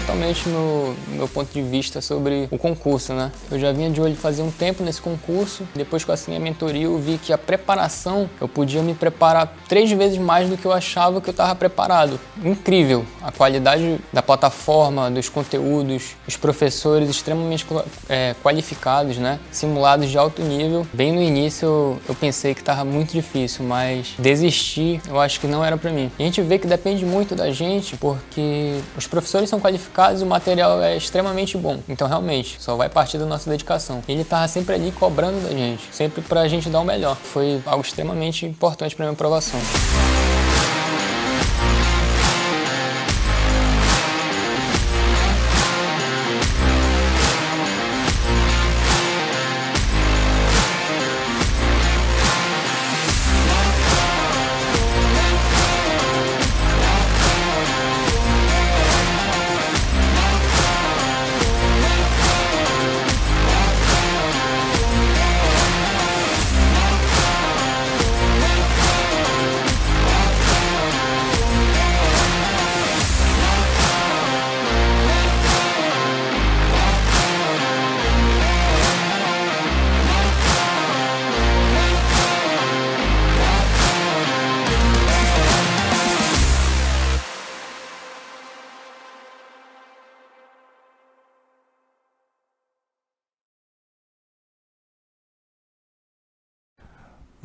totalmente no meu ponto de vista sobre o concurso, né? Eu já vinha de olho fazer um tempo nesse concurso, depois que eu assinei a mentoria eu vi que a preparação, eu podia me preparar três vezes mais do que eu achava que eu estava preparado. Incrível a qualidade da plataforma, dos conteúdos, os professores extremamente é, qualificados, né? Simulados de alto nível. Bem no início eu, eu pensei que estava muito difícil, mas desistir eu acho que não era para mim. E a gente vê que depende muito da gente, porque os professores são qualificados qualificados, o material é extremamente bom. Então realmente, só vai partir da nossa dedicação. Ele tava sempre ali cobrando da gente, sempre pra gente dar o melhor. Foi algo extremamente importante pra minha aprovação.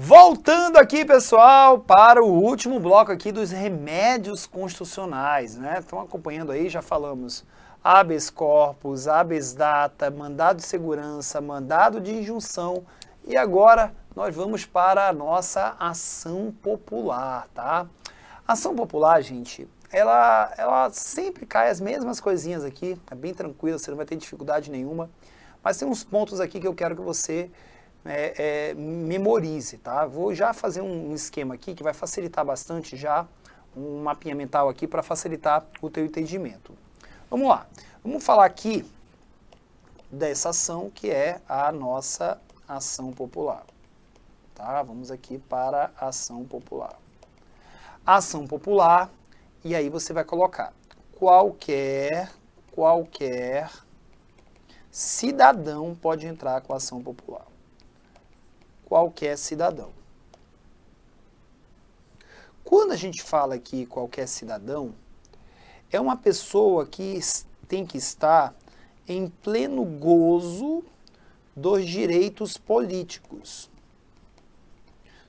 Voltando aqui, pessoal, para o último bloco aqui dos remédios constitucionais, né? Estão acompanhando aí, já falamos habeas corpus, habeas data, mandado de segurança, mandado de injunção e agora nós vamos para a nossa ação popular, tá? Ação popular, gente, ela, ela sempre cai as mesmas coisinhas aqui, É bem tranquila, você não vai ter dificuldade nenhuma, mas tem uns pontos aqui que eu quero que você é, é, memorize, tá? Vou já fazer um esquema aqui que vai facilitar bastante já, um mapinha mental aqui para facilitar o teu entendimento. Vamos lá, vamos falar aqui dessa ação que é a nossa ação popular. Tá? Vamos aqui para ação popular. Ação popular, e aí você vai colocar qualquer, qualquer cidadão pode entrar com ação popular qualquer cidadão. Quando a gente fala aqui qualquer cidadão, é uma pessoa que tem que estar em pleno gozo dos direitos políticos.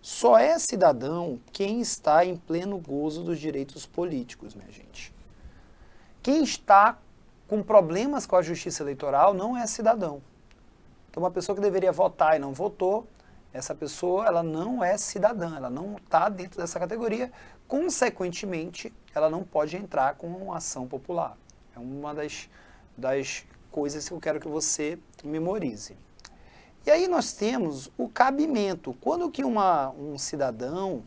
Só é cidadão quem está em pleno gozo dos direitos políticos, minha gente. Quem está com problemas com a justiça eleitoral não é cidadão. Então, uma pessoa que deveria votar e não votou essa pessoa, ela não é cidadã, ela não está dentro dessa categoria, consequentemente, ela não pode entrar com ação popular. É uma das, das coisas que eu quero que você memorize. E aí nós temos o cabimento. Quando que uma, um cidadão,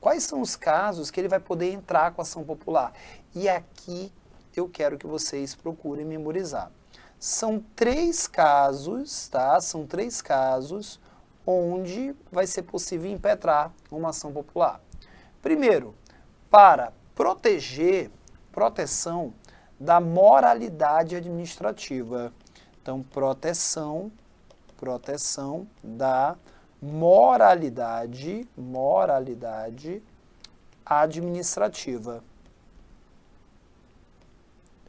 quais são os casos que ele vai poder entrar com ação popular? E é aqui eu quero que vocês procurem memorizar. São três casos, tá? São três casos onde vai ser possível impetrar uma ação popular. Primeiro, para proteger, proteção da moralidade administrativa. Então, proteção, proteção da moralidade, moralidade administrativa.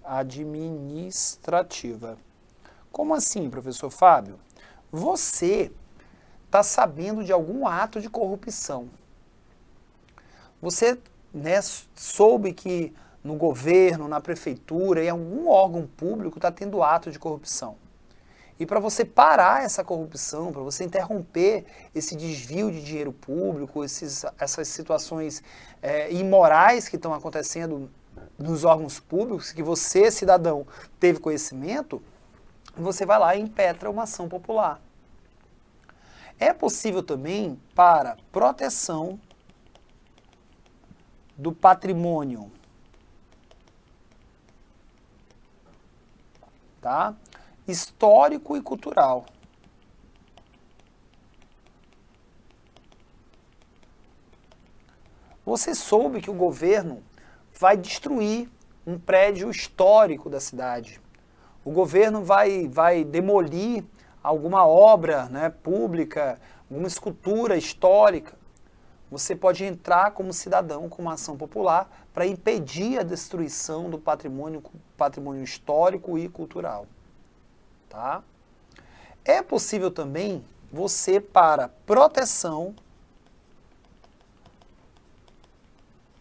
Administrativa. Como assim, professor Fábio? Você está sabendo de algum ato de corrupção. Você né, soube que no governo, na prefeitura, em algum órgão público está tendo ato de corrupção. E para você parar essa corrupção, para você interromper esse desvio de dinheiro público, esses, essas situações é, imorais que estão acontecendo nos órgãos públicos, que você, cidadão, teve conhecimento, você vai lá e impetra uma ação popular. É possível também para proteção do patrimônio. Tá? Histórico e cultural. Você soube que o governo vai destruir um prédio histórico da cidade. O governo vai, vai demolir alguma obra né, pública, alguma escultura histórica, você pode entrar como cidadão com uma ação popular para impedir a destruição do patrimônio, patrimônio histórico e cultural. Tá? É possível também você, para proteção,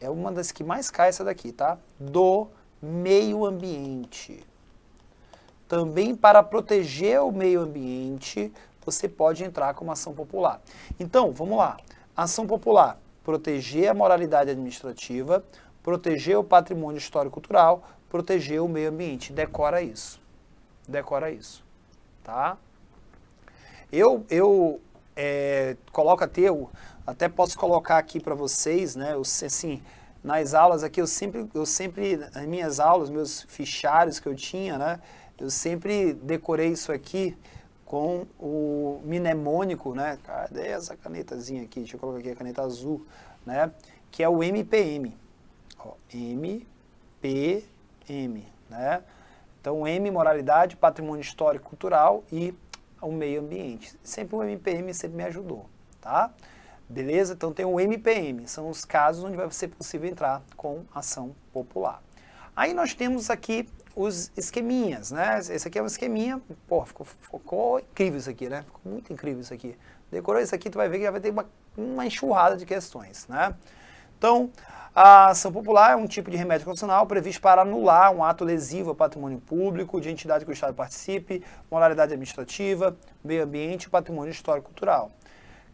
é uma das que mais cai essa daqui, tá? Do meio ambiente também para proteger o meio ambiente, você pode entrar com uma ação popular. Então, vamos lá. Ação popular, proteger a moralidade administrativa, proteger o patrimônio histórico-cultural, proteger o meio ambiente. Decora isso. Decora isso. Tá? Eu, eu é, coloco até, eu até posso colocar aqui para vocês, né? Eu, assim, nas aulas aqui, eu sempre, eu sempre, nas minhas aulas, meus fichários que eu tinha, né? Eu sempre decorei isso aqui com o mnemônico, né? Cadê essa canetazinha aqui? Deixa eu colocar aqui a caneta azul, né? Que é o MPM. Ó, MPM, né? Então, M, moralidade, patrimônio histórico cultural e o meio ambiente. Sempre o MPM sempre me ajudou, tá? Beleza? Então, tem o MPM, são os casos onde vai ser possível entrar com ação popular. Aí nós temos aqui os esqueminhas, né? Esse aqui é um esqueminha, pô, ficou, ficou incrível isso aqui, né? Ficou muito incrível isso aqui. Decorou isso aqui, tu vai ver que já vai ter uma, uma enxurrada de questões, né? Então, a ação popular é um tipo de remédio constitucional previsto para anular um ato lesivo ao patrimônio público, de entidade que o Estado participe, moralidade administrativa, meio ambiente e patrimônio histórico-cultural.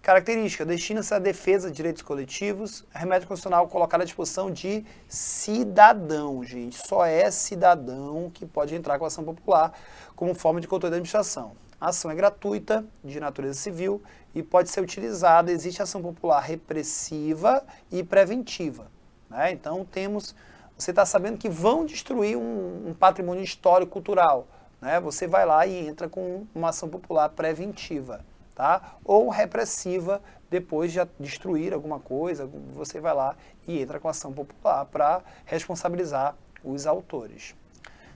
Característica: destina-se à defesa de direitos coletivos. A constitucional colocada à disposição de cidadão, gente. Só é cidadão que pode entrar com a ação popular como forma de controle da administração. A ação é gratuita, de natureza civil e pode ser utilizada. Existe ação popular repressiva e preventiva. Né? Então, temos. Você está sabendo que vão destruir um, um patrimônio histórico-cultural. Né? Você vai lá e entra com uma ação popular preventiva tá? Ou repressiva, depois de destruir alguma coisa, você vai lá e entra com ação popular para responsabilizar os autores.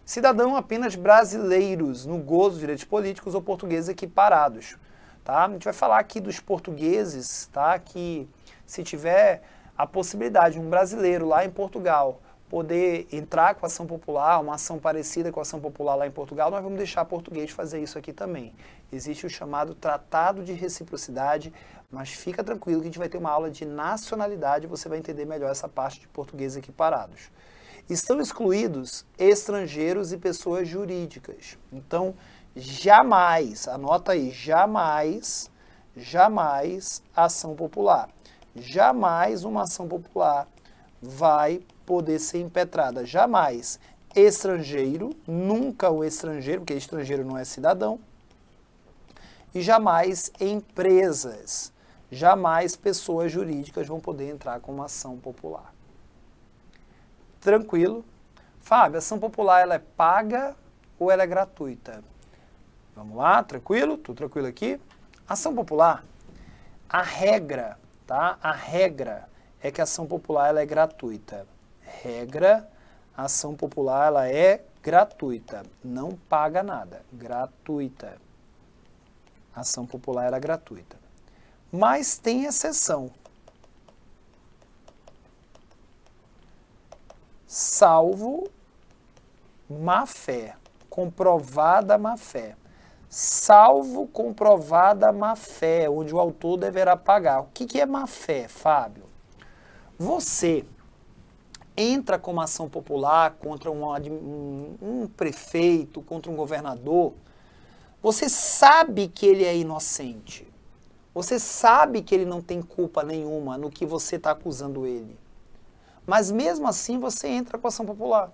Cidadão apenas brasileiros no gozo de direitos políticos ou portugueses equiparados, tá? A gente vai falar aqui dos portugueses, tá? Que se tiver a possibilidade um brasileiro lá em Portugal poder entrar com a ação popular, uma ação parecida com a ação popular lá em Portugal, nós vamos deixar português fazer isso aqui também. Existe o chamado Tratado de Reciprocidade, mas fica tranquilo que a gente vai ter uma aula de nacionalidade, você vai entender melhor essa parte de português equiparados. Estão excluídos estrangeiros e pessoas jurídicas. Então, jamais, anota aí, jamais, jamais ação popular. Jamais uma ação popular vai poder ser impetrada jamais estrangeiro, nunca o estrangeiro, porque estrangeiro não é cidadão, e jamais empresas, jamais pessoas jurídicas vão poder entrar com uma ação popular. Tranquilo? Fábio, ação popular ela é paga ou ela é gratuita? Vamos lá, tranquilo? Tô tranquilo aqui. Ação popular, a regra, tá? A regra é que a ação popular ela é gratuita regra, a ação popular ela é gratuita, não paga nada, gratuita. A ação popular era gratuita. Mas tem exceção. Salvo má fé, comprovada má fé. Salvo comprovada má fé, onde o autor deverá pagar. O que, que é má fé, Fábio? Você entra com uma ação popular contra um, um, um prefeito, contra um governador, você sabe que ele é inocente. Você sabe que ele não tem culpa nenhuma no que você está acusando ele. Mas mesmo assim você entra com ação popular.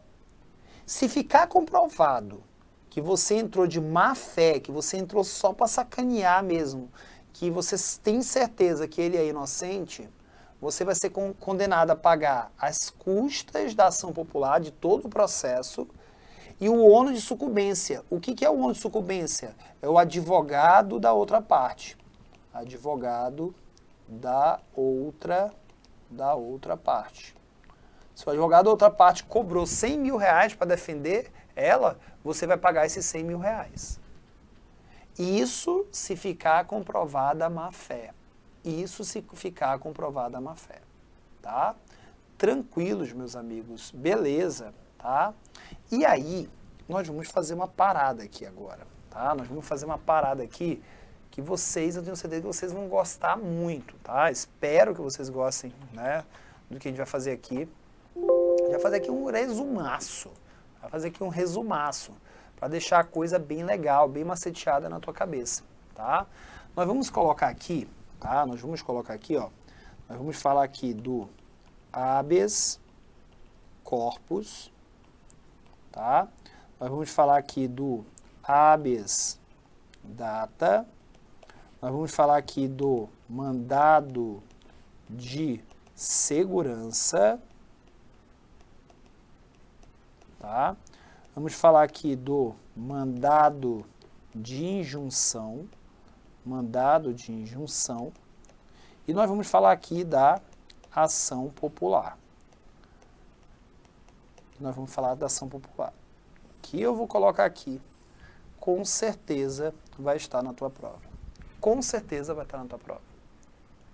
Se ficar comprovado que você entrou de má fé, que você entrou só para sacanear mesmo, que você tem certeza que ele é inocente, você vai ser condenado a pagar as custas da ação popular, de todo o processo, e o ônus de sucumbência. O que, que é o ônus de sucumbência? É o advogado da outra parte. Advogado da outra, da outra parte. Se o advogado da outra parte cobrou 100 mil reais para defender ela, você vai pagar esses 100 mil reais. Isso se ficar comprovada a má fé. Isso se ficar comprovada a má fé, tá? Tranquilos, meus amigos, beleza, tá? E aí, nós vamos fazer uma parada aqui agora, tá? Nós vamos fazer uma parada aqui que vocês, eu tenho certeza que vocês vão gostar muito, tá? Espero que vocês gostem, né, do que a gente vai fazer aqui. Vai fazer aqui um resumaço, vai fazer aqui um resumaço para deixar a coisa bem legal, bem maceteada na tua cabeça, tá? Nós vamos colocar aqui Tá? Nós vamos colocar aqui, ó, nós vamos falar aqui do habeas corpus, tá? Nós vamos falar aqui do habeas data, nós vamos falar aqui do mandado de segurança, tá? Vamos falar aqui do mandado de injunção, mandado de injunção, e nós vamos falar aqui da ação popular. Nós vamos falar da ação popular. Que eu vou colocar aqui, com certeza vai estar na tua prova. Com certeza vai estar na tua prova.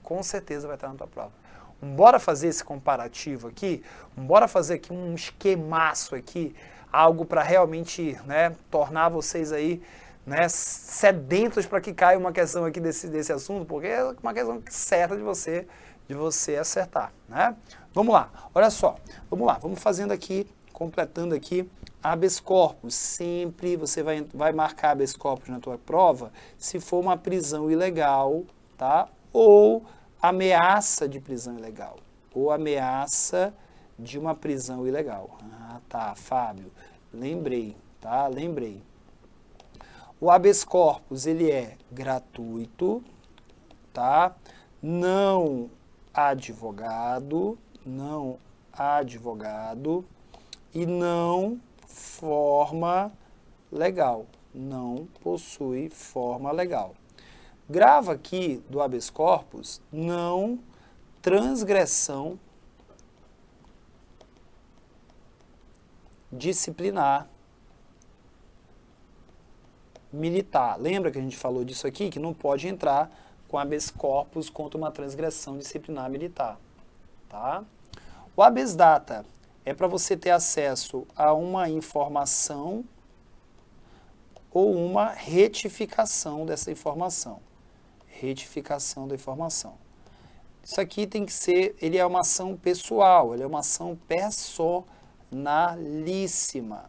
Com certeza vai estar na tua prova. Então, bora fazer esse comparativo aqui, então, bora fazer aqui um esquemaço aqui, algo para realmente né, tornar vocês aí né, sedentos para que caia uma questão aqui desse, desse assunto, porque é uma questão certa de você de você acertar, né? Vamos lá, olha só, vamos lá, vamos fazendo aqui, completando aqui habeas corpus. Sempre você vai, vai marcar habeas corpus na tua prova se for uma prisão ilegal, tá? Ou ameaça de prisão ilegal, ou ameaça de uma prisão ilegal. Ah, tá, Fábio, lembrei, tá? Lembrei. O habeas corpus, ele é gratuito, tá? Não advogado, não advogado e não forma legal, não possui forma legal. Grava aqui do habeas corpus, não transgressão disciplinar militar. Lembra que a gente falou disso aqui? Que não pode entrar com habeas corpus contra uma transgressão disciplinar militar. Tá? O habeas data é para você ter acesso a uma informação ou uma retificação dessa informação. Retificação da informação. Isso aqui tem que ser, ele é uma ação pessoal, ele é uma ação personalíssima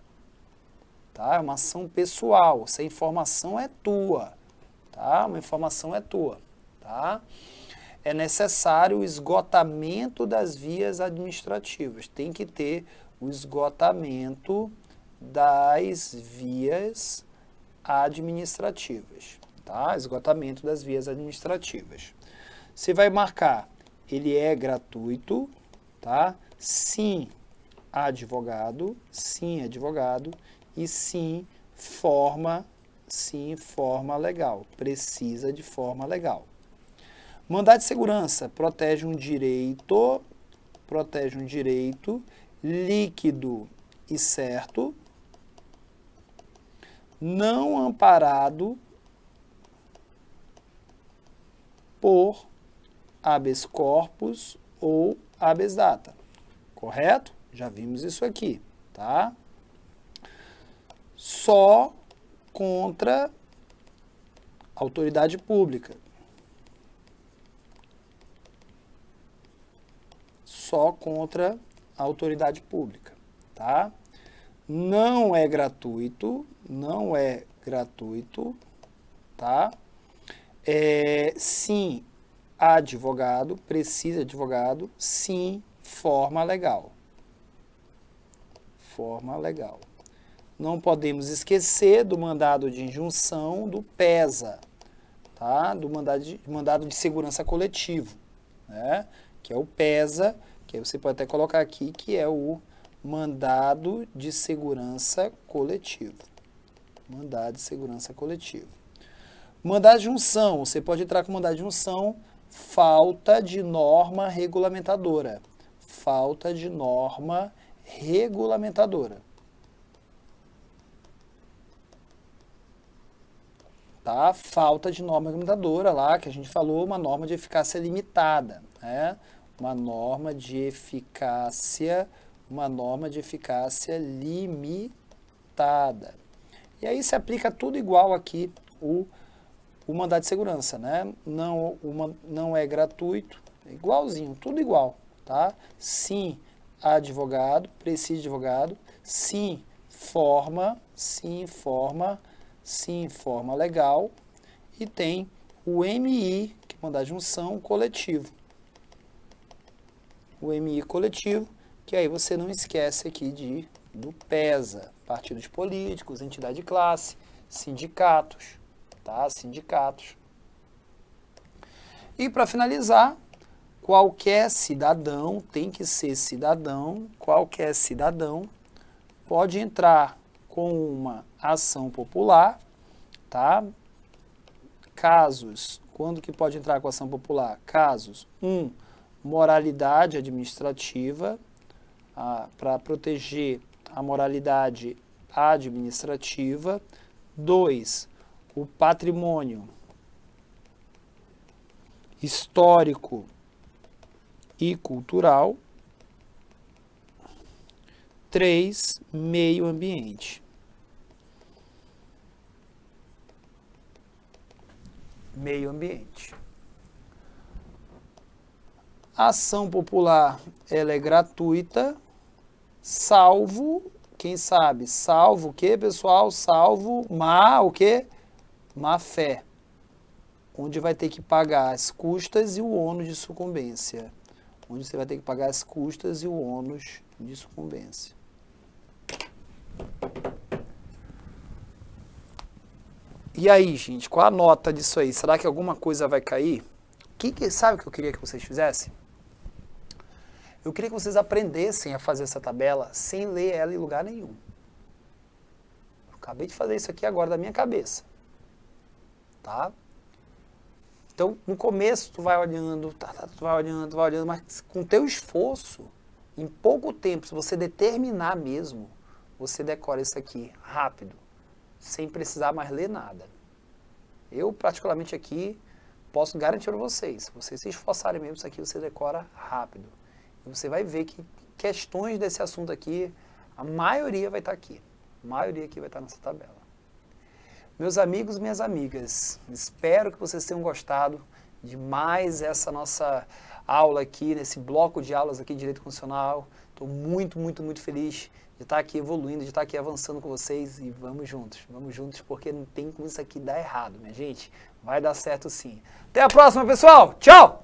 tá? É uma ação pessoal, essa informação é tua, tá? Uma informação é tua, tá? É necessário o esgotamento das vias administrativas, tem que ter o esgotamento das vias administrativas, tá? Esgotamento das vias administrativas. Você vai marcar, ele é gratuito, tá? Sim, advogado, sim, advogado, e sim forma, sim forma legal, precisa de forma legal. Mandado de segurança protege um direito, protege um direito líquido e certo, não amparado por habeas corpus ou habeas data. Correto? Já vimos isso aqui, tá? só contra autoridade pública. Só contra autoridade pública, tá? Não é gratuito, não é gratuito, tá? É, sim, advogado, precisa de advogado, sim, forma legal. Forma legal não podemos esquecer do mandado de injunção do PESA, tá? do mandado de, mandado de segurança coletivo, né? que é o PESA, que você pode até colocar aqui, que é o mandado de segurança coletivo. Mandado de segurança coletivo. Mandado de junção, você pode entrar com mandado de junção, falta de norma regulamentadora. Falta de norma regulamentadora. tá? Falta de norma regulamentadora lá, que a gente falou, uma norma de eficácia limitada, né? Uma norma de eficácia, uma norma de eficácia limitada. E aí se aplica tudo igual aqui o, o mandato de segurança, né? Não, uma, não é gratuito, é igualzinho, tudo igual, tá? Sim, advogado, precisa de advogado, sim, forma, sim, forma, se informa legal e tem o MI, que é mandar junção, coletivo. O MI coletivo, que aí você não esquece aqui de do PESA, partidos políticos, entidade de classe, sindicatos, tá? Sindicatos. E para finalizar, qualquer cidadão tem que ser cidadão, qualquer cidadão pode entrar com uma ação popular, tá? Casos, quando que pode entrar com ação popular? Casos, um, moralidade administrativa, ah, para proteger a moralidade administrativa. Dois, o patrimônio histórico e cultural. Três, meio ambiente. meio ambiente. A ação popular ela é gratuita, salvo, quem sabe, salvo o que, pessoal? Salvo má, o que? Má fé. Onde vai ter que pagar as custas e o ônus de sucumbência. Onde você vai ter que pagar as custas e o ônus de sucumbência. E aí, gente, qual a nota disso aí? Será que alguma coisa vai cair? Que, que, sabe o que eu queria que vocês fizessem? Eu queria que vocês aprendessem a fazer essa tabela sem ler ela em lugar nenhum. Eu acabei de fazer isso aqui agora da minha cabeça. Tá? Então, no começo, tu vai olhando, tá, tá, tu vai olhando, tu vai olhando, mas com teu esforço, em pouco tempo, se você determinar mesmo, você decora isso aqui rápido sem precisar mais ler nada. Eu, particularmente aqui, posso garantir para vocês, se vocês se esforçarem mesmo, isso aqui você decora rápido. E você vai ver que questões desse assunto aqui, a maioria vai estar tá aqui. A maioria aqui vai estar tá nessa tabela. Meus amigos, minhas amigas, espero que vocês tenham gostado de mais essa nossa aula aqui, nesse bloco de aulas aqui de Direito Constitucional. Estou muito, muito, muito feliz de estar tá aqui evoluindo, de estar tá aqui avançando com vocês e vamos juntos, vamos juntos porque não tem como isso aqui dar errado, minha gente. Vai dar certo sim. Até a próxima, pessoal. Tchau!